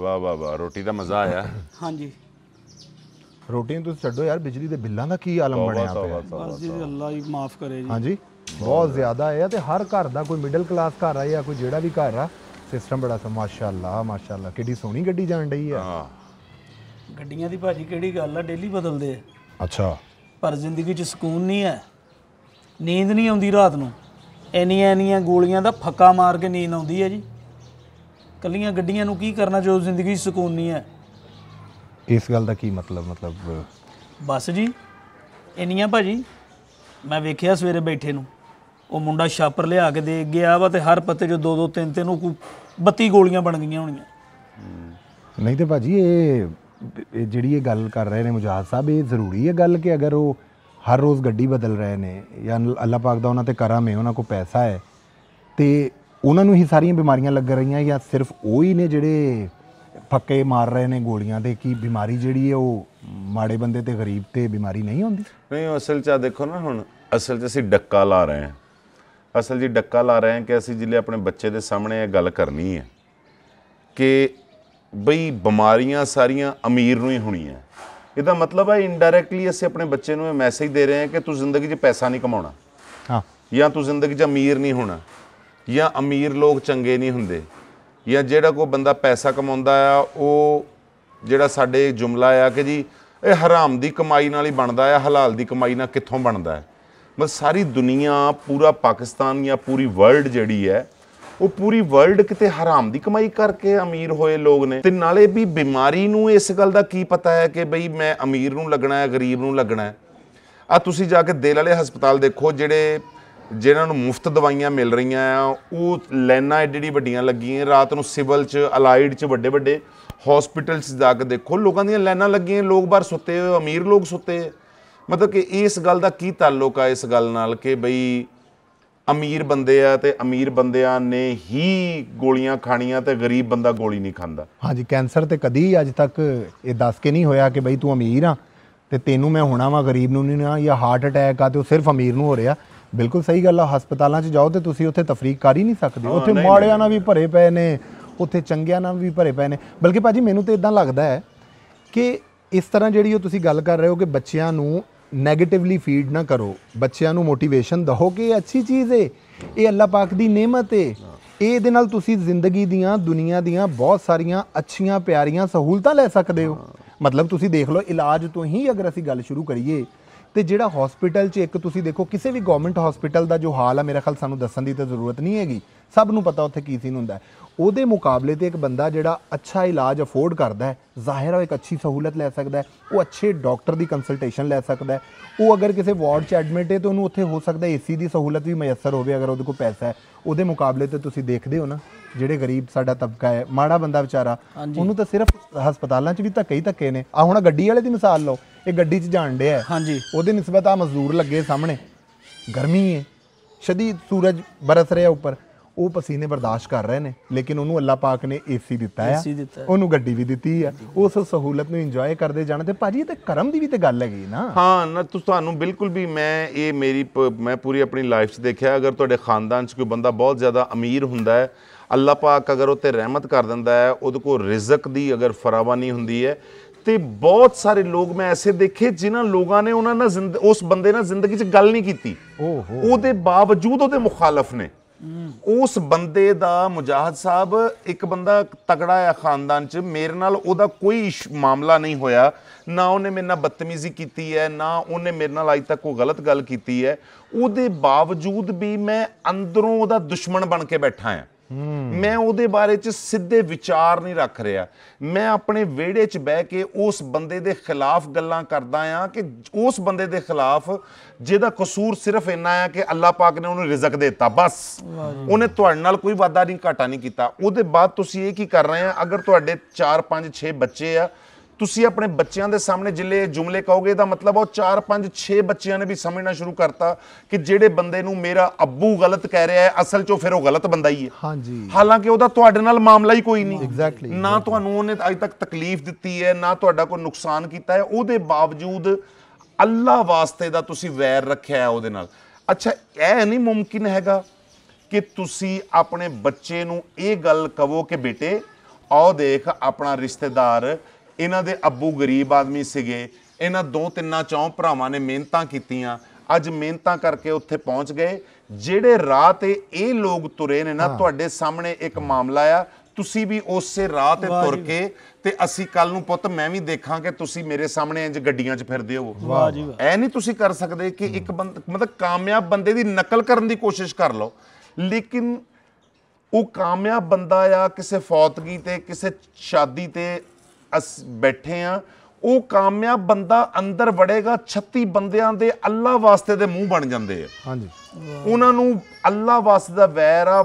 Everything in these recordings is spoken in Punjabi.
ਵਾਹ ਵਾਹ ਵਾਹ ਰੋਟੀ ਦਾ ਮਜ਼ਾ ਆਇਆ ਹਾਂਜੀ ਰੋਟੀ ਨੂੰ ਤੁਸੀਂ ਛੱਡੋ ਯਾਰ ਬਿਜਲੀ ਦੇ ਬਿੱਲਾਂ ਦਾ ਕੀ ਆਲਮ ਬਣਿਆ ਪਿਆ ਬਸ ਜੀ ਅੱਲਾ ਹੀ ਮਾਫ ਕਰੇ ਜੀ ਹਾਂਜੀ ਬਹੁਤ ਜ਼ਿਆਦਾ ਹੈ ਤੇ ਹਰ ਘਰ ਦਾ ਕੋਈ ਮਿਡਲ ਕਲਾਸ ਘਰ ਆ ਜਾਂ ਕੋਈ ਜਿਹੜਾ ਵੀ ਘਰ ਆ ਸਿਸਟਮ ਬੜਾ ਸਾ ਮਾਸ਼ਾਅੱਲਾ ਮਾਸ਼ਾਅੱਲਾ ਕਿੱਡੀ ਸੋਹਣੀ ਗੱਡੀ ਜਾਣ ਰਹੀ ਆ ਹਾਂ ਗੱਡੀਆਂ ਦੀ ਭਾਜੀ ਕਿਹੜੀ ਗੱਲ ਆ ਡੇਲੀ ਬਦਲਦੇ ਆ ਅੱਛਾ ਪਰ ਜ਼ਿੰਦਗੀ 'ਚ ਸਕੂਨ ਨਹੀਂ ਹੈ ਨੀਂਦ ਨਹੀਂ ਆਉਂਦੀ ਰਾਤ ਨੂੰ ਐਨੀਆਂ ਐਨੀਆਂ ਗੋਲੀਆਂ ਦਾ ਫੱਕਾ ਮਾਰ ਕੇ ਨੀਂਦ ਆਉਂਦੀ ਹੈ ਜੀ ਕੱਲੀਆਂ ਗੱਡੀਆਂ ਨੂੰ ਕੀ ਕਰਨਾ ਜੋ ਜ਼ਿੰਦਗੀ ਸਕੂਨ ਨਹੀਂ ਹੈ ਇਸ ਗੱਲ ਦਾ ਕੀ ਮਤਲਬ ਮਤਲਬ ਬਸ ਜੀ ਇੰਨੀਆਂ ਭਾਜੀ ਮੈਂ ਵੇਖਿਆ ਸਵੇਰੇ ਬੈਠੇ ਨੂੰ ਉਹ ਮੁੰਡਾ ਛਾਪਰ ਲਿਆ ਕੇ ਦੇ ਗਿਆ ਵਾ ਤੇ ਹਰ ਪੱਤੇ ਜੋ ਦੋ ਦੋ ਤਿੰਨ ਤਿੰਨ ਨੂੰ 32 ਗੋਲੀਆਂ ਬਣ ਗਈਆਂ ਹੋਣੀਆਂ ਨਹੀਂ ਤੇ ਭਾਜੀ ਇਹ ਇਹ ਜਿਹੜੀ ਇਹ ਗੱਲ ਕਰ ਰਹੇ ਨੇ ਮੁਜਾਹਦ ਸਾਹਿਬ ਇਹ ਜ਼ਰੂਰੀ ਹੈ ਗੱਲ ਕਿ ਅਗਰ ਉਹ ਹਰ ਰੋਜ਼ ਗੱਡੀ ਬਦਲ ਰਹੇ ਨੇ ਜਾਂ ਅੱਲਾਹ ਪਾਕ ਦਾ ਉਹਨਾਂ ਤੇ ਕਰਮ ਹੈ ਉਹਨਾਂ ਕੋਲ ਪੈਸਾ ਹੈ ਤੇ ਉਹਨਾਂ ਨੂੰ ਹੀ ਸਾਰੀਆਂ ਬਿਮਾਰੀਆਂ ਲੱਗ ਰਹੀਆਂ ਜਾਂ ਸਿਰਫ ਉਹ ਹੀ ਨੇ ਜਿਹੜੇ ਫੱਕੇ ਮਾਰ ਰਹੇ ਨੇ ਗੋਲੀਆਂ ਦੇ ਕੀ ਬਿਮਾਰੀ ਜਿਹੜੀ ਹੈ ਉਹ ਮਾੜੇ ਬੰਦੇ ਤੇ ਗਰੀਬ ਤੇ ਬਿਮਾਰੀ ਨਹੀਂ ਹੁੰਦੀ ਨਹੀਂ ਅਸਲ 'ਚ ਆ ਦੇਖੋ ਨਾ ਹੁਣ ਅਸਲ 'ਚ ਅਸੀਂ ਡੱਕਾ ਲਾ ਰਹੇ ਹਾਂ ਅਸਲ ਜੀ ਡੱਕਾ ਲਾ ਰਹੇ ਹਾਂ ਕਿ ਅਸੀਂ ਜਿੱਲੇ ਆਪਣੇ ਬੱਚੇ ਦੇ ਸਾਹਮਣੇ ਇਹ ਗੱਲ ਕਰਨੀ ਹੈ ਕਿ ਬਈ ਬਿਮਾਰੀਆਂ ਸਾਰੀਆਂ ਅਮੀਰ ਨੂੰ ਹੀ ਹੋਣੀਆਂ ਇਹਦਾ ਮਤਲਬ ਹੈ ਇਨਡਾਇਰੈਕਟਲੀ ਅਸੀਂ ਆਪਣੇ ਬੱਚੇ ਨੂੰ ਇਹ ਮੈਸੇਜ ਦੇ ਰਹੇ ਹਾਂ ਕਿ ਤੂੰ ਜ਼ਿੰਦਗੀ 'ਚ ਪੈਸਾ ਨਹੀਂ ਕਮਾਉਣਾ ਹਾਂ ਜਾਂ ਤੂੰ ਜ਼ਿੰਦਗੀ 'ਚ ਅਮੀਰ ਨਹੀਂ ਹੋਣਾ ਜਾਂ ਅਮੀਰ ਲੋਕ ਚੰਗੇ ਨਹੀਂ ਹੁੰਦੇ ਜਾਂ ਜਿਹੜਾ ਕੋਈ ਬੰਦਾ ਪੈਸਾ ਕਮਾਉਂਦਾ ਆ ਉਹ ਜਿਹੜਾ ਸਾਡੇ ਜੁਮਲਾ ਆ ਕਿ ਜੀ ਇਹ ਹਰਾਮ ਦੀ ਕਮਾਈ ਨਾਲ ਹੀ ਬਣਦਾ ਆ ਹਲਾਲ ਦੀ ਕਮਾਈ ਨਾਲ ਕਿੱਥੋਂ ਬਣਦਾ ਹੈ ਬਸ ਸਾਰੀ ਦੁਨੀਆ ਪੂਰਾ ਪਾਕਿਸਤਾਨ ਜਾਂ ਪੂਰੀ ਵਰਲਡ ਜਿਹੜੀ ਹੈ ਉਹ ਪੂਰੀ ਵਰਲਡ ਕਿਤੇ ਹਰਾਮ ਦੀ ਕਮਾਈ ਕਰਕੇ ਅਮੀਰ ਹੋਏ ਲੋਕ ਨੇ ਤੇ ਨਾਲੇ ਵੀ ਬਿਮਾਰੀ ਨੂੰ ਇਸ ਗੱਲ ਦਾ ਕੀ ਪਤਾ ਹੈ ਕਿ ਬਈ ਮੈਂ ਅਮੀਰ ਨੂੰ ਲੱਗਣਾ ਹੈ ਗਰੀਬ ਨੂੰ ਲੱਗਣਾ ਹੈ ਆ ਤੁਸੀਂ ਜਾ ਕੇ ਦਿਲ ਵਾਲੇ ਹਸਪਤਾਲ ਦੇਖੋ ਜਿਹੜੇ ਜਿਨ੍ਹਾਂ ਨੂੰ ਮੁਫਤ ਦਵਾਈਆਂ ਮਿਲ ਰਹੀਆਂ ਆ ਉਹ ਲਾਈਨਾਂ ਜਿਹੜੀ ਵੱਡੀਆਂ ਲੱਗੀਆਂ ਰਾਤ ਨੂੰ ਸਿਵਲ 'ਚ ਅਲਾਈਡ 'ਚ ਵੱਡੇ ਵੱਡੇ ਹਸਪੀਟਲਸ ਜਾ ਕੇ ਦੇਖੋ ਲੋਕਾਂ ਦੀਆਂ ਲਾਈਨਾਂ ਲੱਗੀਆਂ ਲੋਕ ਬਾਹਰ ਸੁੱਤੇ ਹੋਏ ਅਮੀਰ ਲੋਕ ਸੁੱਤੇ ਮਤਲਬ ਕਿ ਇਸ ਗੱਲ ਦਾ ਕੀ ਤਾਲੁਕ ਆ ਇਸ ਗੱਲ ਨਾਲ ਕਿ ਬਈ ਅਮੀਰ ਬੰਦੇ ਆ ਤੇ ਅਮੀਰ ਬੰਦਿਆਂ ਨੇ ਹੀ ਗੋਲੀਆਂ ਖਾਣੀਆਂ ਤੇ ਗਰੀਬ ਬੰਦਾ ਗੋਲੀ ਨਹੀਂ ਖਾਂਦਾ ਹਾਂਜੀ ਕੈਂਸਰ ਤੇ ਕਦੀ ਅੱਜ ਤੱਕ ਇਹ ਦੱਸ ਕੇ ਨਹੀਂ ਹੋਇਆ ਕਿ ਬਈ ਤੂੰ ਅਮੀਰ ਆ ਤੇ ਤੈਨੂੰ ਮੈਂ ਹੋਣਾ ਵਾ ਗਰੀਬ ਨੂੰ ਨਹੀਂ ਨਾ ਜਾਂ ਹਾਰਟ ਅਟੈਕ ਆ ਤੇ ਉਹ ਸਿਰਫ ਅਮੀਰ ਨੂੰ ਹੋ ਰਿਹਾ ਬਿਲਕੁਲ ਸਹੀ ਗੱਲ ਆ ਹਸਪਤਾਲਾਂ 'ਚ ਜਾਓ ਤੇ ਤੁਸੀਂ ਉੱਥੇ ਤਫਰੀਕ ਕਰ ਹੀ ਨਹੀਂ ਸਕਦੇ ਉੱਥੇ ਮਾੜਿਆਂ ਨਾਲ ਵੀ ਭਰੇ ਪਏ ਨੇ ਉੱਥੇ ਚੰਗਿਆਂ ਨਾਲ ਵੀ ਭਰੇ ਪਏ ਨੇ ਬਲਕਿ ਭਾਜੀ ਮੈਨੂੰ ਤੇ ਇਦਾਂ ਲੱਗਦਾ ਹੈ ਕਿ ਇਸ ਤਰ੍ਹਾਂ ਜਿਹੜੀ ਉਹ ਤੁਸੀਂ ਗੱਲ ਕਰ ਰਹੇ ਹੋ ਕਿ ਬੱਚਿਆਂ ਨੂੰ 네ਗੇਟਿਵਲੀ ਫੀਡ ਨਾ ਕਰੋ ਬੱਚਿਆਂ ਨੂੰ ਮੋਟੀਵੇਸ਼ਨ ਦਿਓ ਕਿ ਇਹ ਅੱਛੀ ਚੀਜ਼ ਏ ਇਹ ਅੱਲਾਹ ਪਾਕ ਦੀ ਨੇਮਤ ਏ ਇਹਦੇ ਨਾਲ ਤੁਸੀਂ ਜ਼ਿੰਦਗੀ ਦੀਆਂ ਦੁਨੀਆ ਦੀਆਂ ਬਹੁਤ ਸਾਰੀਆਂ ਅੱਛੀਆਂ ਪਿਆਰੀਆਂ ਸਹੂਲਤਾਂ ਲੈ ਸਕਦੇ ਹੋ ਮਤਲਬ ਤੁਸੀਂ ਦੇਖ ਲਓ ਇਲਾਜ ਤੋਂ ਹੀ ਅਗਰ ਅਸੀਂ ਗੱਲ ਸ਼ੁਰੂ ਕਰੀਏ ਤੇ ਜਿਹੜਾ ਹਸਪੀਟਲ 'ਚ ਇੱਕ ਤੁਸੀਂ ਦੇਖੋ ਕਿਸੇ ਵੀ ਗਵਰਨਮੈਂਟ ਹਸਪੀਟਲ ਦਾ ਜੋ ਹਾਲ ਆ ਮੇਰੇ ਖਿਆਲ ਸਾਨੂੰ ਦੱਸਣ ਦੀ ਤਾਂ ਜ਼ਰੂਰਤ ਨਹੀਂ ਹੈਗੀ ਸਭ ਨੂੰ ਪਤਾ ਉੱਥੇ ਕੀ ਸੀਨ ਹੁੰਦਾ ਉਹਦੇ ਮੁਕਾਬਲੇ ਤੇ ਇੱਕ ਬੰਦਾ ਜਿਹੜਾ ਅੱਛਾ ਇਲਾਜ ਅਫੋਰਡ ਕਰਦਾ ਹੈ ਜ਼ਾਹਿਰ ਹੈ ਉਹ ਇੱਕ ਅੱਛੀ ਸਹੂਲਤ ਲੈ ਸਕਦਾ ਹੈ ਉਹ ਅੱਛੇ ਡਾਕਟਰ ਦੀ ਕੰਸਲਟੇਸ਼ਨ ਲੈ ਸਕਦਾ ਹੈ ਉਹ ਅਗਰ ਕਿਸੇ ਵਾਰਡ 'ਚ ਐਡਮਿਟ ਹੈ ਤਾਂ ਉਹਨੂੰ ਉੱਥੇ ਹੋ ਸਕਦਾ ਏਸੀ ਦੀ ਸਹੂਲਤ ਵੀ ਮਯਸਰ ਹੋਵੇ ਅਗਰ ਉਹਦੇ ਕੋਲ ਪੈਸਾ ਹੈ ਉਹਦੇ ਮੁਕਾਬਲੇ ਤੇ ਤੁਸੀਂ ਦੇਖਦੇ ਹੋ ਨਾ ਜਿਹੜੇ ਗਰੀਬ ਸਾਡਾ ਤਬਕਾ ਹੈ ਮਾੜਾ ਬੰਦਾ ਵਿਚਾਰਾ ਉਹਨੂੰ ਤਾਂ ਸਿਰਫ ਹਸਪਤਾਲਾਂ 'ਚ ਵੀ ਧੱਕੇ ਹੀ ਧੱਕੇ ਨੇ ਆ ਹੁਣ ਗੱਡੀ ਵਾਲੇ ਦੀ ਮਿਸਾਲ ਲਓ ਇਹ ਗੱਡੀ 'ਚ ਜਾਣ ਡਿਆ ਹਾਂਜੀ ਉਹਦੇ ਨਿਸਬਤ ਆ ਮਜ਼ਦੂਰ ਲੱਗੇ ਸਾਹਮਣੇ ਗਰਮੀ ਹੈ ਸ਼ਦੀਦ ਸੂਰਜ ਬਰਸ ਰਿਹਾ ਉੱਪਰ ਉਹ ਪਸੀਨੇ ਬਰਦਾਸ਼ਤ ਕਰ ਰਹੇ ਨੇ ਲੇਕਿਨ ਉਹਨੂੰ ਅੱਲਾਹ ਪਾਕ ਨੇ ਏਸੀ ਦਿੱਤਾ ਆ ਉਹਨੂੰ ਗੱਡੀ ਵੀ ਦਿੱਤੀ ਆ ਉਸ ਸਹੂਲਤ ਨੂੰ ਇੰਜੋਏ ਕਰਦੇ ਜਾਣ ਤੇ ਭਾਜੀ ਇਹ ਤੇ ਕਰਮ ਦੀ ਵੀ ਤੇ ਗੱਲ ਹੈਗੀ ਨਾ ਹਾਂ ਨਾ ਤੁਸੀਂ ਤੁਹਾਨੂੰ ਬਿਲਕੁਲ ਵੀ ਮੈਂ ਇਹ ਮੇਰੀ ਮੈਂ ਪੂਰੀ ਆਪਣੀ ਲਾਈਫ 'ਚ ਦੇਖਿਆ ਅਗਰ ਤੁਹਾਡੇ ਖਾਨਦਾਨ 'ਚ ਕੋਈ ਬੰਦਾ ਬਹੁਤ ਜ਼ਿਆਦਾ ਅਮੀਰ ਹੁੰਦਾ ਹੈ ਅੱਲਾਹ ਪਾਕ ਅਗਰ ਉਹ ਤੇ ਰਹਿਮਤ ਕਰ ਦਿੰਦਾ ਹੈ ਉਹਦੇ ਕੋਲ ਰਿਜ਼ਕ ਦੀ ਅਗਰ ਫਰਾਵਾਨੀ ਹੁੰਦੀ ਹੈ ਤੇ ਬਹੁਤ ਸਾਰੇ ਲੋਕ ਮੈਂ ਐਸੇ ਦੇਖੇ ਜਿਨ੍ਹਾਂ ਲੋਕਾਂ ਨੇ ਉਹਨਾਂ ਨਾਲ ਉਸ ਬੰਦੇ ਨਾਲ ਜ਼ਿੰਦਗੀ 'ਚ ਗੱਲ ਨਹੀਂ ਕੀਤੀ ਉਹਦੇ ਬਾਵਜੂਦ ਉਹਦੇ ਮੁਖਾਲਫ ਨੇ ਉਸ ਬੰਦੇ ਦਾ ਮੁਜਾਹਦ ਸਾਹਿਬ ਇੱਕ ਬੰਦਾ ਤਕੜਾ ਹੈ ਖਾਨਦਾਨ ਚ ਮੇਰੇ ਨਾਲ ਉਹਦਾ ਕੋਈ ਮਾਮਲਾ ਨਹੀਂ ਹੋਇਆ ਨਾ ਉਹਨੇ ਮੇਰੇ ਨਾਲ ਬਦਤਮੀਜ਼ੀ ਕੀਤੀ ਹੈ ਨਾ ਉਹਨੇ ਮੇਰੇ ਨਾਲ ਅੱਜ ਤੱਕ ਕੋਈ ਗਲਤ ਗੱਲ ਕੀਤੀ ਹੈ ਉਹਦੇ ਬਾਵਜੂਦ ਵੀ ਮੈਂ ਅੰਦਰੋਂ ਉਹਦਾ ਦੁਸ਼ਮਣ ਬਣ ਕੇ ਬੈਠਾ ਹਾਂ ਮੈਂ ਉਹਦੇ ਬਾਰੇ ਚ ਸਿੱਧੇ ਵਿਚਾਰ ਨਹੀਂ ਰੱਖ ਰਿਹਾ ਮੈਂ ਆਪਣੇ ਵਿਹੜੇ 'ਚ ਬਹਿ ਕੇ ਉਸ ਬੰਦੇ ਦੇ ਖਿਲਾਫ ਗੱਲਾਂ ਕਰਦਾ ਆ ਕਿ ਉਸ ਬੰਦੇ ਦੇ ਖਿਲਾਫ ਜਿਹਦਾ ਕਸੂਰ ਸਿਰਫ ਇੰਨਾ ਆ ਕਿ ਅੱਲਾਹ ਪਾਕ ਨੇ ਉਹਨੂੰ ਰਿਜ਼ਕ ਦਿੱਤਾ ਬਸ ਉਹਨੇ ਤੁਹਾਡੇ ਨਾਲ ਕੋਈ ਵਾਦਾ ਨਹੀਂ ਘਾਟਾ ਨਹੀਂ ਕੀਤਾ ਉਹਦੇ ਬਾਅਦ ਤੁਸੀਂ ਇਹ ਕੀ ਕਰ ਰਹੇ ਆ ਅਗਰ ਤੁਹਾਡੇ 4 5 6 ਬੱਚੇ ਆ ਤੁਸੀਂ ਆਪਣੇ ਬੱਚਿਆਂ ਦੇ ਸਾਹਮਣੇ ਜਿੱਲੇ ਜੁਮਲੇ ਕਹੋਗੇ ਦਾ ਮਤਲਬ ਉਹ 4 5 6 ਬੱਚਿਆਂ ਨੇ ਵੀ ਸਮਝਣਾ ਸ਼ੁਰੂ ਕਰਤਾ ਕਿ ਜਿਹੜੇ ਬੰਦੇ ਨੂੰ ਮੇਰਾ ਅੱਬੂ ਗਲਤ ਕਹਿ ਰਿਹਾ ਹੈ ਅਸਲ 'ਚ ਫਿਰ ਉਹ ਗਲਤ ਬੰਦਾ ਹੀ ਹੈ ਹਾਂਜੀ ਹਾਲਾਂਕਿ ਉਹਦਾ ਤੁਹਾਡੇ ਨਾਲ ਮਾਮਲਾ ਹੀ ਕੋਈ ਨਹੀਂ ਐਗਜ਼ੈਕਟਲੀ ਨਾ ਤੁਹਾਨੂੰ ਉਹਨੇ ਅਜੇ ਤੱਕ ਤਕਲੀਫ ਦਿੱਤੀ ਹੈ ਨਾ ਤੁਹਾਡਾ ਕੋਈ ਨੁਕਸਾਨ ਕੀਤਾ ਹੈ ਉਹਦੇ ਬਾਵਜੂਦ ਅੱਲਾ ਵਾਸਤੇ ਦਾ ਤੁਸੀਂ ਵੈਰ ਰੱਖਿਆ ਹੈ ਉਹਦੇ ਨਾਲ ਅੱਛਾ ਇਹ ਨਹੀਂ ਮੁਮਕਿਨ ਹੈਗਾ ਕਿ ਤੁਸੀਂ ਆਪਣੇ ਬੱਚੇ ਨੂੰ ਇਹ ਗੱਲ ਕਹੋ ਕਿ ਬੇਟੇ ਆਓ ਦੇਖ ਆਪਣਾ ਰਿਸ਼ਤੇਦਾਰ ਇਹਨਾਂ ਦੇ ਅੱਬੂ ਗਰੀਬ ਆਦਮੀ ਸੀਗੇ ਇਹਨਾਂ ਦੋ ਤਿੰਨਾਂ ਚੌਂ ਭਰਾਵਾਂ ਨੇ ਮਿਹਨਤਾਂ ਕੀਤੀਆਂ ਅੱਜ ਮਿਹਨਤਾਂ ਕਰਕੇ ਉੱਥੇ ਪਹੁੰਚ ਗਏ ਜਿਹੜੇ ਰਾਹ ਤੇ ਇਹ ਲੋਕ ਤੁਰੇ ਨੇ ਨਾ ਤੁਹਾਡੇ ਸਾਹਮਣੇ ਇੱਕ ਮਾਮਲਾ ਆ ਤੁਸੀਂ ਵੀ ਉਸੇ ਰਾਹ ਤੇ ਤੁਰ ਕੇ ਤੇ ਅਸੀਂ ਕੱਲ ਨੂੰ ਪੁੱਤ ਮੈਂ ਵੀ ਦੇਖਾਂ ਕਿ ਤੁਸੀਂ ਮੇਰੇ ਸਾਹਮਣੇ ਇੰਜ ਗੱਡੀਆਂ 'ਚ ਫਿਰਦੇ ਹੋ ਵਾਹ ਜੀ ਐ ਨਹੀਂ ਤੁਸੀਂ ਕਰ ਸਕਦੇ ਕਿ ਇੱਕ ਮਤਲਬ ਕਾਮਯਾਬ ਬੰਦੇ ਦੀ ਨਕਲ ਕਰਨ ਦੀ ਕੋਸ਼ਿਸ਼ ਕਰ ਲਓ ਲੇਕਿਨ ਉਹ ਕਾਮਯਾਬ ਬੰਦਾ ਆ ਕਿਸੇ ਫੌਤਗੀ ਤੇ ਕਿਸੇ ਸ਼ਾਦੀ ਤੇ ਅਸ ਬੈਠੇ ਆ ਉਹ ਕਾਮਯਾਬ ਬੰਦਾ ਅੰਦਰ ਵੜੇਗਾ 36 ਬੰਦਿਆਂ ਦੇ ਅੱਲਾ ਵਾਸਤੇ ਦੇ ਮੂੰਹ ਬਣ ਜਾਂਦੇ ਆ ਹਾਂਜੀ ਉਹਨਾਂ ਨੂੰ ਅੱਲਾ ਵਾਸਤੇ ਦਾ ਵੈਰ ਆ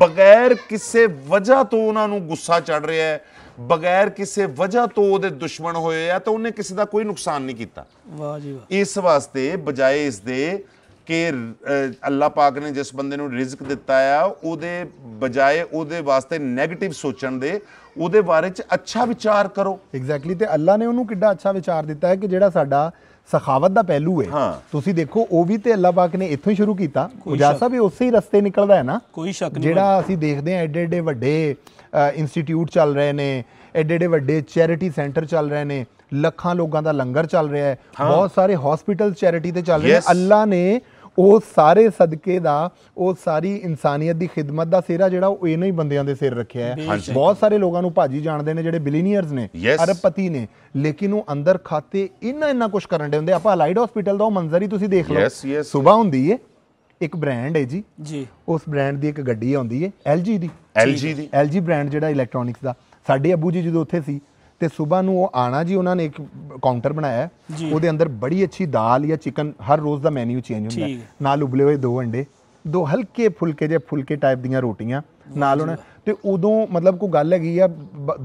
ਬਗੈਰ ਕਿਸੇ ਵਜ੍ਹਾ ਤੋਂ ਉਹਨਾਂ ਨੂੰ ਗੁੱਸਾ ਚੜ ਰਿਹਾ ਹੈ ਬਗੈਰ ਕਿਸੇ ਵਜ੍ਹਾ ਤੋਂ ਉਹਦੇ ਦੁਸ਼ਮਣ ਹੋਏ ਆ ਤਾਂ ਉਹਨੇ ਕਿਸੇ ਦਾ ਕੋਈ ਨੁਕਸਾਨ ਨਹੀਂ ਕੀਤਾ ਵਾਹ ਜੀ ਵਾਹ ਇਸ ਵਾਸਤੇ ਬਜਾਏ ਇਸ ਦੇ ਕਿ ਅੱਲਾਹ ਪਾਕ ਨੇ ਜਿਸ ਬੰਦੇ ਨੂੰ ਰਿਜ਼ਕ ਦਿੱਤਾ ਆ ਉਹਦੇ ਬਜਾਏ ਉਹਦੇ ਵਾਸਤੇ 네ਗੇਟਿਵ ਸੋਚਣ ਦੇ ਉਹਦੇ ਬਾਰੇ ਚ ਅੱਛਾ ਵਿਚਾਰ ਕਰੋ ਐਗਜ਼ੈਕਟਲੀ ਤੇ ਅੱਲਾਹ ਨੇ ਉਹਨੂੰ ਕਿੱਡਾ ਅੱਛਾ ਵਿਚਾਰ ਦਿੱਤਾ ਹੈ ਕਿ ਜਿਹੜਾ ਸਾਡਾ ਸਖਾਵਤ ਦਾ ਪਹਿਲੂ ਹੈ ਤੁਸੀਂ ਦੇਖੋ ਉਹ ਵੀ ਤੇ ਅੱਲਾਹ ਪਾਕ ਨੇ ਇੱਥੋਂ ਹੀ ਸ਼ੁਰੂ ਕੀਤਾ ਉਜਾਸਾ ਵੀ ਉਸੇ ਹੀ ਰਸਤੇ ਨਿਕਲਦਾ ਹੈ ਨਾ ਕੋਈ ਸ਼ੱਕ ਨਹੀਂ ਜਿਹੜਾ ਅਸੀਂ ਦੇਖਦੇ ਹਾਂ ਐਡੇ ਐਡੇ ਵੱਡੇ ਇੰਸਟੀਚਿਊਟ ਚੱਲ ਰਹੇ ਨੇ ਐਡੇ ਐਡੇ ਵੱਡੇ ਚੈਰਿਟੀ ਸੈਂਟਰ ਚੱਲ ਰਹੇ ਨੇ ਲੱਖਾਂ ਲੋਕਾਂ ਦਾ ਲੰਗਰ ਚੱਲ ਰਿਹਾ ਹੈ ਬਹੁਤ ਸਾਰੇ ਹਸਪੀਟਲ ਚੈਰਿਟੀ ਤੇ ਚੱਲ ਰਹੇ ਨੇ ਅੱਲਾ ਨੇ ਉਹ ਸਾਰੇ ਸਦਕੇ ਦਾ ਉਹ ਸਾਰੀ ਇਨਸਾਨੀਅਤ ਦੀ ਖਿਦਮਤ ਦਾ ਸਿਹਰਾ ਜਿਹੜਾ ਉਹ ਇਹਨਾਂ ਹੀ ਬੰਦਿਆਂ ਦੇ ਸਿਰ ਰੱਖਿਆ ਹੈ ਬਹੁਤ ਸਾਰੇ ਲੋਕਾਂ ਨੂੰ ਭਾਜੀ ਜਾਣਦੇ ਨੇ ਜਿਹੜੇ ਬਿਲੀਨੀਅਰਸ ਨੇ ਅਰਬਪਤੀ ਨੇ ਲੇਕਿਨ ਉਹ ਅੰਦਰ ਖਾਤੇ ਇਹਨਾਂ ਇਹਨਾਂ ਕੁਝ ਕਰਨ ਦੇ ਹੁੰਦੇ ਆਪਾਂ ਅਲਾਈਡ ਹਸਪੀਟਲ ਦਾ ਉਹ ਮੰਜ਼ਰ ਹੀ ਤੁਸੀਂ ਦੇਖ ਲਓ ਸਵੇਰ ਹੁੰਦੀ ਹੈ ਇੱਕ ਬ੍ਰਾਂਡ ਹੈ ਜੀ ਜੀ ਉਸ ਬ੍ਰਾਂਡ ਦੀ ਇੱਕ ਗੱਡੀ ਆਉਂਦੀ ਹੈ ਐਲਜੀ ਦੀ ਐਲਜੀ ਦੀ ਐਲਜੀ ਬ੍ਰਾਂਡ ਜਿਹੜਾ ਇਲੈਕਟ੍ਰੋਨਿਕਸ ਦਾ ਸਾਡੇ ਅਬੂ ਜੀ ਜਦੋਂ ਉੱਥੇ ਸੀ ਤੇ ਸਵੇਰ ਨੂੰ ਉਹ ਆਣਾ ਜੀ ਉਹਨਾਂ ਨੇ ਇੱਕ ਕਾਊਂਟਰ ਬਣਾਇਆ ਉਹਦੇ ਅੰਦਰ ਬੜੀ ਅੱਛੀ ਦਾਲ ਜਾਂ ਚਿਕਨ ਹਰ ਰੋਜ਼ ਦਾ ਮੈਨੂ ਚੇਂਜ ਹੁੰਦਾ ਨਾਲ ਉਬਲੇ ਹੋਏ ਦੋ ਅੰਡੇ ਦੋ ਹਲਕੇ ਫੁਲਕੇ ਜੇ ਫੁਲਕੇ ਟਾਈਪ ਦੀਆਂ ਰੋਟੀਆਂ ਨਾਲ ਉਹਨਾਂ ਤੇ ਉਦੋਂ ਮਤਲਬ ਕੋਈ ਗੱਲ ਹੈਗੀ ਆ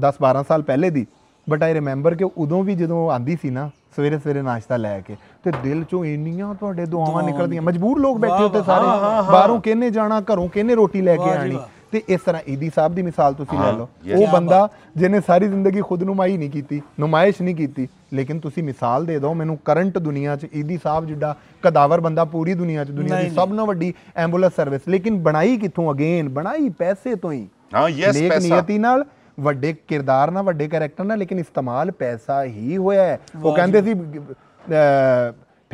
10 12 ਸਾਲ ਪਹਿਲੇ ਦੀ ਬਟ ਆਈ ਰਿਮੈਂਬਰ ਕਿ ਉਦੋਂ ਵੀ ਜਦੋਂ ਆਂਦੀ ਸੀ ਨਾ ਸਵੇਰੇ ਸਵੇਰੇ ਨਾਸ਼ਤਾ ਲੈ ਕੇ ਤੇ ਦਿਲ ਚੋਂ ਇੰਨੀਆਂ ਤੁਹਾਡੇ ਦੁਆਵਾਂ ਨਿਕਲਦੀਆਂ ਮਜਬੂਰ ਲੋਕ ਬੈਠੇ ਹੁੰਦੇ ਸਾਰੇ ਬਾਹਰੋਂ ਕਿੰਨੇ ਜਾਣਾ ਘਰੋਂ ਕਿੰਨੇ ਰੋਟੀ ਲੈ ਕੇ ਆਣੀ ਤੇ ਇਸ ਤਰ੍ਹਾਂ ਈਦੀ ਸਾਹਿਬ ਦੀ ਮਿਸਾਲ ਤੁਸੀਂ ਲੈ ਲਓ ਉਹ ਬੰਦਾ ਜਿਹਨੇ ساری ਜ਼ਿੰਦਗੀ ਖੁਦ ਨੁਮਾਈ ਨਹੀਂ ਕੀਤੀ ਨੁਮਾਇਸ਼ ਨਹੀਂ ਕੀਤੀ ਲੇਕਿਨ ਤੁਸੀਂ ਮਿਸਾਲ ਦੇ ਦਿਓ ਮੈਨੂੰ ਕਰੰਟ ਦੁਨੀਆ 'ਚ ਈਦੀ ਸਾਹਿਬ ਜਿੱਡਾ ਕਦਾਵਰ ਬੰਦਾ ਪੂਰੀ ਦੁਨੀਆ 'ਚ ਦੁਨੀਆ ਦੀ ਸਭ ਤੋਂ ਵੱਡੀ ਐਂਬੂਲੈਂਸ ਸਰਵਿਸ ਲੇਕਿਨ ਬਣਾਈ ਕਿੱਥੋਂ ਅਗੇਨ ਬਣਾਈ ਪੈਸੇ ਤੋਂ ਹੀ ਹਾਂ ਯੈਸ ਪੈਸਾ ਲੇਕਿਨ ਨੀਅਤੀ ਨਾਲ ਵੱਡੇ ਕਿਰਦਾਰ ਨਾਲ ਵੱਡੇ ਕੈਰੈਕਟਰ ਨਾਲ ਲੇਕਿਨ ਇਸਤੇਮਾਲ ਪੈਸਾ ਹੀ ਹੋਇਆ ਹੈ ਉਹ ਕਹਿੰਦੇ ਸੀ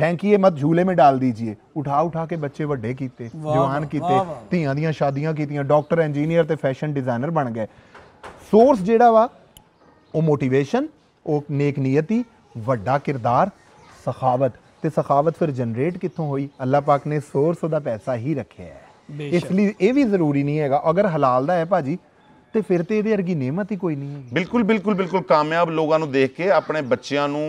ਇਹ ਮਤ ਝੂਲੇ ਮੇ ਡਾਲ ਦੀਜੀਏ ਉਠਾ ਉਠਾ ਕੇ ਬੱਚੇ ਵੱਡੇ ਕੀਤੇ ਜਵਾਨ ਕੀਤੇ ਧੀਆਂ ਦੀਆਂ ਸ਼ਾਦੀਆਂ ਕੀਤੀਆਂ ਡਾਕਟਰ ਇੰਜੀਨੀਅਰ ਤੇ ਫੈਸ਼ਨ ਡਿਜ਼ਾਈਨਰ ਬਣ ਗਏ ਸੋਰਸ ਜਿਹੜਾ ਵਾ ਉਹ ਮੋਟੀਵੇਸ਼ਨ ਉਹ ਨੇਕ ਨੀਅਤੀ ਵੱਡਾ ਕਿਰਦਾਰ ਸਖਾਵਤ ਤੇ ਸਖਾਵਤ ਫਿਰ ਜਨਰੇਟ ਕਿੱਥੋਂ ਹੋਈ ਅੱਲਾਹ ਪਾਕ ਨੇ ਸੋਰਸ ਉਹਦਾ ਪੈਸਾ ਹੀ ਰੱਖਿਆ ਹੈ ਇਸ ਲਈ ਇਹ ਵੀ ਜ਼ਰੂਰੀ ਨਹੀਂ ਹੈਗਾ ਅਗਰ ਹਲਾਲ ਦਾ ਹੈ ਭਾਜੀ ਤੇ ਫਿਰ ਤੇ ਇਹਦੇ ਵਰਗੀ ਨਿਯਮਤ ਹੀ ਕੋਈ ਨਹੀਂ ਹੈ ਬਿਲਕੁਲ ਬਿਲਕੁਲ ਬਿਲਕੁਲ ਕਾਮਯਾਬ ਲੋਕਾਂ ਨੂੰ ਦੇਖ ਕੇ ਆਪਣੇ ਬੱਚਿਆਂ ਨੂੰ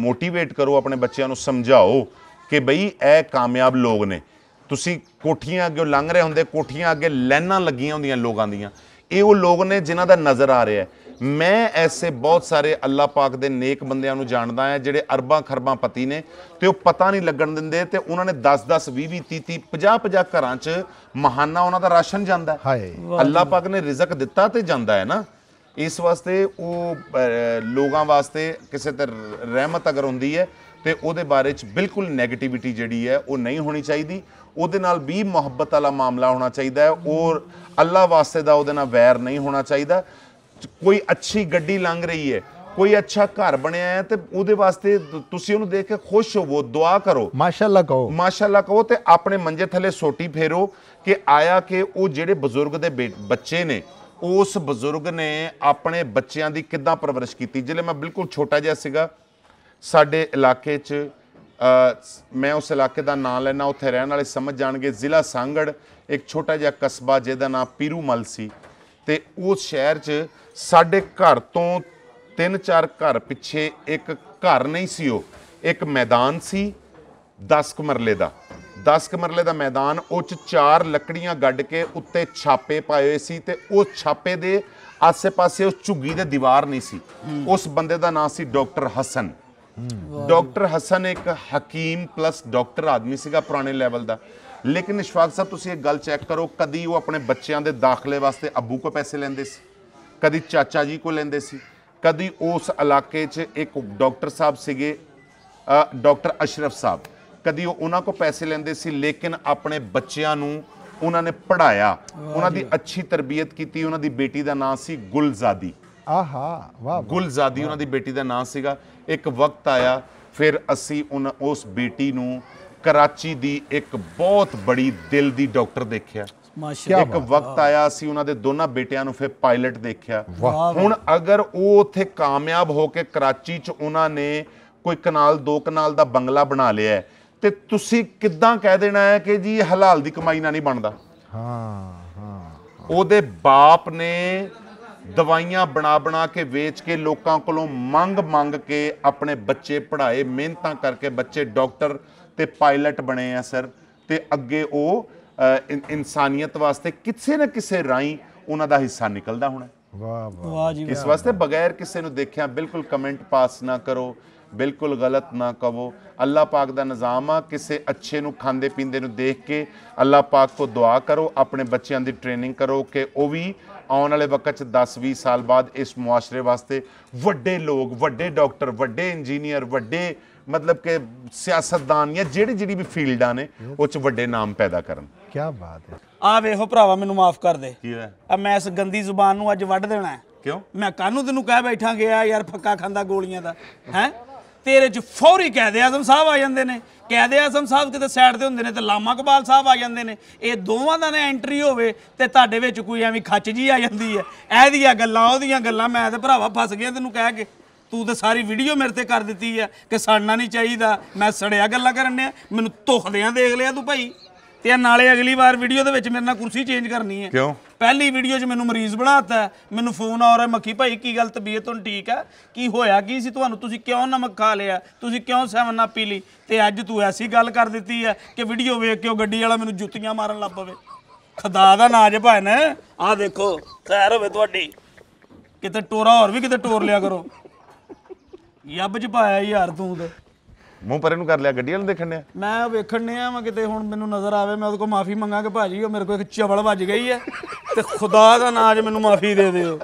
ਮੋਟੀਵੇਟ ਕਰੋ ਆਪਣੇ ਬੱਚਿਆਂ ਨੂੰ ਸਮਝਾਓ ਕਿ ਬਈ ਇਹ ਕਾਮਯਾਬ ਲੋਕ ਨੇ ਤੁਸੀਂ ਕੋਠੀਆਂ ਅੱਗੇ ਲੰਘ ਰਹੇ ਹੁੰਦੇ ਕੋਠੀਆਂ ਅੱਗੇ ਲਾਈਨਾਂ ਲੱਗੀਆਂ ਹੁੰਦੀਆਂ ਲੋਕਾਂ ਦੀਆਂ ਇਹ ਉਹ ਲੋਕ ਨੇ ਜਿਨ੍ਹਾਂ ਦਾ ਨਜ਼ਰ ਆ ਰਿਹਾ ਹੈ ਮੈਂ ਐਸੇ ਬਹੁਤ ਸਾਰੇ ਅੱਲਾ ਪਾਕ ਦੇ ਨੇਕ ਬੰਦਿਆਂ ਨੂੰ ਜਾਣਦਾ ਹਾਂ ਜਿਹੜੇ ਅਰਬਾਂ ਖਰਬਾਂ ਪਤੀ ਨੇ ਤੇ ਉਹ ਪਤਾ ਨਹੀਂ ਲੱਗਣ ਦਿੰਦੇ ਤੇ ਉਹਨਾਂ ਨੇ 10 10 20 20 30 30 50 50 ਘਰਾਂ 'ਚ ਮਹਾਨਾ ਉਹਨਾਂ ਦਾ ਰਾਸ਼ਨ ਜਾਂਦਾ ਹਾਏ ਅੱਲਾ ਪਾਕ ਨੇ ਰਿਜ਼ਕ ਦਿੱਤਾ ਤੇ ਜਾਂਦਾ ਹੈ ਨਾ ਇਸ ਵਾਸਤੇ ਉਹ ਲੋਕਾਂ ਵਾਸਤੇ ਕਿਸੇ ਤੇ ਰਹਿਮਤ ਅਗਰ ਹੁੰਦੀ ਹੈ ਤੇ ਉਹਦੇ ਬਾਰੇ ਚ ਬਿਲਕੁਲ 네ਗੇਟਿਵਿਟੀ ਜਿਹੜੀ ਹੈ ਉਹ ਨਹੀਂ ਹੋਣੀ ਚਾਹੀਦੀ ਉਹਦੇ ਨਾਲ ਵੀ ਮੁਹੱਬਤ ਵਾਲਾ ਮਾਮਲਾ ਹੋਣਾ ਚਾਹੀਦਾ ਹੈ ਔਰ ਅੱਲਾ ਵਾਸਤੇ ਦਾ ਉਹਦੇ ਨਾਲ ਵੈਰ ਨਹੀਂ ਹੋਣਾ ਚਾਹੀਦਾ ਕੋਈ ਅੱਛੀ ਗੱਡੀ ਲੰਘ ਰਹੀ ਹੈ ਕੋਈ ਅੱਛਾ ਘਰ ਬਣਿਆ ਹੈ ਤੇ ਉਹਦੇ ਵਾਸਤੇ ਤੁਸੀਂ ਉਹਨੂੰ ਦੇਖ ਕੇ ਖੁਸ਼ ਹੋਵੋ ਦੁਆ ਕਰੋ ਮਾਸ਼ਾਅੱਲਾ ਕਹੋ ਮਾਸ਼ਾਅੱਲਾ ਕਹੋ ਤੇ ਆਪਣੇ ਮੰਜੇ ਥੱਲੇ ਸੋਟੀ ਫੇਰੋ ਕਿ ਆਇਆ ਕਿ ਉਹ ਜਿਹੜੇ ਬਜ਼ੁਰਗ ਦੇ ਬੱਚੇ ਨੇ ਉਸ ਬਜ਼ੁਰਗ ਨੇ ਆਪਣੇ ਬੱਚਿਆਂ ਦੀ ਕਿੱਦਾਂ ਪਰਵਰਿਸ਼ ਕੀਤੀ ਜਿਵੇਂ ਮੈਂ ਬਿਲਕੁਲ ਛੋਟਾ ਜਿਹਾ ਸੀਗਾ ਸਾਡੇ ਇਲਾਕੇ 'ਚ ਮੈਂ ਉਸ ਇਲਾਕੇ ਦਾ ਨਾਮ ਲੈਣਾ ਉੱਥੇ ਰਹਿਣ ਵਾਲੇ ਸਮਝ ਜਾਣਗੇ ਜ਼ਿਲ੍ਹਾ ਸੰਗੜ ਇੱਕ ਛੋਟਾ ਜਿਹਾ ਕਸਬਾ ਜਿਹਦਾ ਨਾਮ ਪੀਰੂ ਮਲ ਸੀ ਤੇ ਉਸ ਸ਼ਹਿਰ 'ਚ ਸਾਡੇ ਘਰ ਤੋਂ ਤਿੰਨ ਚਾਰ ਘਰ ਪਿੱਛੇ ਇੱਕ ਘਰ ਨਹੀਂ ਸੀ ਉਹ ਇੱਕ ਮੈਦਾਨ ਸੀ 10 ਕਮਰਲੇ ਦਾ 10 ਕਮਰਲੇ ਦਾ ਮੈਦਾਨ ਉਹ ਚ ਚਾਰ ਲੱਕੜੀਆਂ ਗੱਡ ਕੇ ਉੱਤੇ ਛਾਪੇ ਪਾਏ ਹੋਏ ਸੀ ਤੇ ਉਹ ਛਾਪੇ ਦੇ ਆਸੇ-ਪਾਸੇ ਉਸ ਝੁੱਗੀ ਦੇ ਦੀਵਾਰ ਨਹੀਂ ਸੀ ਉਸ ਬੰਦੇ ਦਾ ਨਾਮ ਸੀ ਡਾਕਟਰ ਹਸਨ ਡਾਕਟਰ ਹਸਨ ਇੱਕ ਹਕੀਮ ਪਲੱਸ ਡਾਕਟਰ ਆਦਮੀ ਸੀਗਾ ਪੁਰਾਣੇ ਲੈਵਲ ਦਾ ਲੇਕਿਨ ਨਿਸ਼ਵਾਕ ਸਾਹਿਬ ਤੁਸੀਂ ਇੱਕ ਗੱਲ ਚੈੱਕ ਕਰੋ ਕਦੀ ਉਹ ਆਪਣੇ ਬੱਚਿਆਂ ਦੇ ਦਾਖਲੇ ਵਾਸਤੇ ਅੱਬੂ ਕੋ ਪੈਸੇ ਲੈਂਦੇ ਸੀ ਕਦੀ ਚਾਚਾ ਜੀ ਕੋ ਲੈਂਦੇ ਸੀ ਕਦੀ ਉਸ ਇਲਾਕੇ 'ਚ ਇੱਕ ਡਾਕਟਰ ਸਾਹਿਬ ਸੀਗੇ ਡਾਕਟਰ ਅਸ਼ਰਫ ਸਾਹਿਬ ਕਦੀ ਉਹ ਉਹਨਾਂ ਕੋ ਪੈਸੇ ਲੈਂਦੇ ਸੀ ਲੇਕਿਨ ਆਪਣੇ ਬੱਚਿਆਂ ਨੂੰ ਉਹਨਾਂ ਨੇ ਪੜਾਇਆ ਉਹਨਾਂ ਦੀ ਅੱਛੀ ਤਰਬੀਅਤ ਕੀਤੀ ਉਹਨਾਂ ਦੀ ਬੇਟੀ ਦਾ ਨਾਮ ਸੀ ਗੁਲਜ਼ਾਦੀ ਆਹਾ ਵਾਹ ਗੁਲਜ਼ਾਦੀ ਉਹਨਾਂ ਦੀ ਬੇਟੀ ਦਾ ਨਾਮ ਸੀਗਾ ਇੱਕ ਵਕਤ ਆਇਆ ਫਿਰ ਅਸੀਂ ਉਸ ਬੇਟੀ ਨੂੰ ਕਰਾਚੀ ਦੀ ਇੱਕ ਬਹੁਤ ਬੜੀ ਦਿਲ ਦੀ ਡਾਕਟਰ ਦੇਖਿਆ ਮਾਸ਼ਾਅੱਲਾ ਇੱਕ ਵਕਤ ਆਇਆ ਸੀ ਉਹਨਾਂ ਦੇ ਦੋਨਾਂ ਬੇਟਿਆਂ ਨੂੰ ਫਿਰ ਪਾਇਲਟ ਦੇਖਿਆ ਹੁਣ ਅਗਰ ਉਹ ਉੱਥੇ ਕਾਮਯਾਬ ਹੋ ਕੇ ਕਰਾਚੀ 'ਚ ਉਹਨਾਂ ਨੇ ਕੋਈ ਕਨਾਲ ਦੋ ਕਨਾਲ ਦਾ ਬੰਗਲਾ ਬਣਾ ਲਿਆ ਤੇ ਤੁਸੀਂ ਕਿੱਦਾਂ ਕਹਿ ਦੇਣਾ ਹੈ ਕਿ ਜੀ ਹਲਾਲ ਦੀ ਕਮਾਈ ਨਾਲ ਨਹੀਂ ਬਣਦਾ ਹਾਂ ਹਾਂ ਉਹਦੇ ਬਾਪ ਨੇ ਦਵਾਈਆਂ ਬਣਾ ਬਣਾ ਕੇ ਵੇਚ ਕੇ ਲੋਕਾਂ ਕੋਲੋਂ ਮੰਗ ਮੰਗ ਕੇ ਆਪਣੇ ਬੱਚੇ ਪੜ੍ਹਾਏ ਮਿਹਨਤਾਂ ਕਰਕੇ ਬੱਚੇ ਡਾਕਟਰ ਤੇ ਪਾਇਲਟ ਬਣੇ ਆ ਸਰ ਤੇ ਅੱਗੇ ਉਹ ਇਨਸਾਨੀਅਤ ਵਾਸਤੇ ਕਿਸੇ ਨਾ ਕਿਸੇ ਰਾਈ ਉਹਨਾਂ ਦਾ ਹਿੱਸਾ ਨਿਕਲਦਾ ਹੋਣਾ ਵਾਹ ਵਾਹ ਜੀ ਇਸ ਵਾਸਤੇ ਬਗੈਰ ਕਿਸੇ ਨੂੰ ਦੇਖਿਆ ਬਿਲਕੁਲ ਕਮੈਂਟ ਪਾਸ ਨਾ ਕਰੋ ਬਿਲਕੁਲ ਗਲਤ ਨਾ ਕਹੋ ਅੱਲਾਹ ਪਾਕ ਦਾ ਨਿਜ਼ਾਮ ਆ ਕਿਸੇ ਅੱਛੇ ਨੂੰ ਖਾਂਦੇ ਪੀਂਦੇ ਨੂੰ ਦੇਖ ਕੇ ਅੱਲਾਹ ਪਾਕ ਕੋ ਦੁਆ ਕਰੋ ਆਪਣੇ ਬੱਚਿਆਂ ਦੀ ਟ੍ਰੇਨਿੰਗ ਕਰੋ ਕਿ ਉਹ ਵੀ ਆਉਣ ਵਾਲੇ ਵਕਤ ਚ 10-20 ਸਾਲ ਬਾਅਦ ਇਸ ਮੁਆਸ਼ਰੇ ਵਾਸਤੇ ਵੱਡੇ ਲੋਕ ਵੱਡੇ ਡਾਕਟਰ ਵੱਡੇ ਇੰਜੀਨੀਅਰ ਵੱਡੇ ਮਤਲਬ ਕਿ ਸਿਆਸਤਦਾਨ ਜਾਂ ਜਿਹੜੀ ਜਿਹੜੀ ਵੀ ਫੀਲਡਾਂ ਨੇ ਉਹ ਚ ਵੱਡੇ ਨਾਮ ਪੈਦਾ ਕਰਨ ਕੀ ਬਾਤ ਹੈ ਆ ਵੇਖੋ ਭਰਾਵਾ ਮੈਨੂੰ ਮਾਫ ਕਰ ਦੇ ਕੀ ਹੈ ਆ ਮੈਂ ਇਸ ਗੰਦੀ ਜ਼ੁਬਾਨ ਨੂੰ ਅੱਜ ਵੱਢ ਦੇਣਾ ਹੈ ਕਿਉਂ ਮੈਂ ਕਾਨੂੰ ਤੈਨੂੰ ਕਹਿ ਬੈਠਾ ਗਿਆ ਯਾਰ ਫੱਕਾ ਖਾਂਦਾ ਗੋਲੀਆਂ ਦਾ ਹੈ ਤੇਰੇ ਚ ਫੌਰੀ ਕੈਦੇ ਆਜ਼ਮ ਸਾਹਿਬ ਆ ਜਾਂਦੇ ਨੇ ਕੈਦੇ ਆਜ਼ਮ ਸਾਹਿਬ ਕਿਤੇ ਸਾਈਡ ਤੇ ਹੁੰਦੇ ਨੇ ਤੇ ਲਾਮਾ ਕਬਾਲ ਸਾਹਿਬ ਆ ਜਾਂਦੇ ਨੇ ਇਹ ਦੋਵਾਂ ਦਾ ਨਾ ਐਂਟਰੀ ਹੋਵੇ ਤੇ ਤੁਹਾਡੇ ਵਿੱਚ ਕੋਈ ਐਵੇਂ ਖੱਚ ਜੀ ਆ ਜਾਂਦੀ ਹੈ ਐਦੀਆਂ ਗੱਲਾਂ ਉਹਦੀਆਂ ਗੱਲਾਂ ਮੈਂ ਤੇ ਭਰਾਵਾ ਫਸ ਗਿਆ ਤੈਨੂੰ ਕਹਿ ਕੇ ਤੂੰ ਤਾਂ ਸਾਰੀ ਵੀਡੀਓ ਮੇਰੇ ਤੇ ਕਰ ਦਿੱਤੀ ਆ ਕਿ ਸੜਨਾ ਨਹੀਂ ਚਾਹੀਦਾ ਮੈਂ ਸੜਿਆ ਗੱਲਾਂ ਕਰਨ ਨੇ ਮੈਨੂੰ ਧੁਖਦਿਆਂ ਦੇਖ ਲਿਆ ਤੂੰ ਭਾਈ ਤੇ ਆ ਨਾਲੇ ਅਗਲੀ ਵਾਰ ਵੀਡੀਓ ਦੇ ਵਿੱਚ ਮੇਰੇ ਨਾਲ ਕੁਰਸੀ ਚੇਂਜ ਕਰਨੀ ਹੈ ਕਿਉਂ ਪਹਿਲੀ ਵੀਡੀਓ 'ਚ ਮੈਨੂੰ ਮਰੀਜ਼ ਬਣਾਤਾ ਮੈਨੂੰ ਫੋਨ ਆ ਰਿਹਾ ਮੱਖੀ ਭਾਈ ਕੀ ਗੱਲ ਤਬੀਅਤ ਤੁਹਾਨੂੰ ਠੀਕ ਆ ਕੀ ਹੋਇਆ ਕੀ ਸੀ ਤੁਹਾਨੂੰ ਤੁਸੀਂ ਕਿਉਂ ਨਮਕ ਖਾ ਲਿਆ ਤੁਸੀਂ ਕਿਉਂ ਸੈਵਨ ਨਾ ਪੀ ਲਈ ਤੇ ਅੱਜ ਤੂੰ ਐਸੀ ਗੱਲ ਕਰ ਦਿੱਤੀ ਹੈ ਕਿ ਵੀਡੀਓ ਵੇਖ ਕੇ ਉਹ ਗੱਡੀ ਵਾਲਾ ਮੈਨੂੰ ਜੁੱਤੀਆਂ ਮਾਰਨ ਲੱਗ ਪਵੇ ਖੁਦਾ ਦਾ ਨਾਜ ਭੈਣ ਆਹ ਦੇਖੋ ਖੈਰ ਹੋਵੇ ਤੁਹਾਡੀ ਕਿਤੇ ਟੋਰਾ ਹੋਰ ਵੀ ਕਿਤੇ ਟੋਰ ਲਿਆ ਕਰੋ ਯੱਬ ਚ ਪਾਇਆ ਯਾਰ ਤੂੰ ਤੇ ਮੂੰਹ ਪਰੇ ਨੂੰ ਕਰ ਲਿਆ ਗੱਡੀ ਵਾਲ ਦੇਖਣ ਨੇ ਮੈਂ ਵੇਖਣ ਨੇ ਆ ਮੈਂ ਕਿਤੇ ਹੁਣ ਮੈਨੂੰ ਨਜ਼ਰ ਆਵੇ ਮੈਂ ਉਹਦੇ ਕੋਲ ਮਾਫੀ ਮੰਗਾ ਕਿ ਭਾਜੀ ਉਹ ਮੇਰੇ ਕੋਲ ਇੱਕ ਚਵਲ ਵੱਜ ਗਈ ਹੈ ਤੇ ਖੁਦਾ ਦਾ ਨਾਜ ਮੈਨੂੰ ਮਾਫੀ ਦੇ ਦਿਓ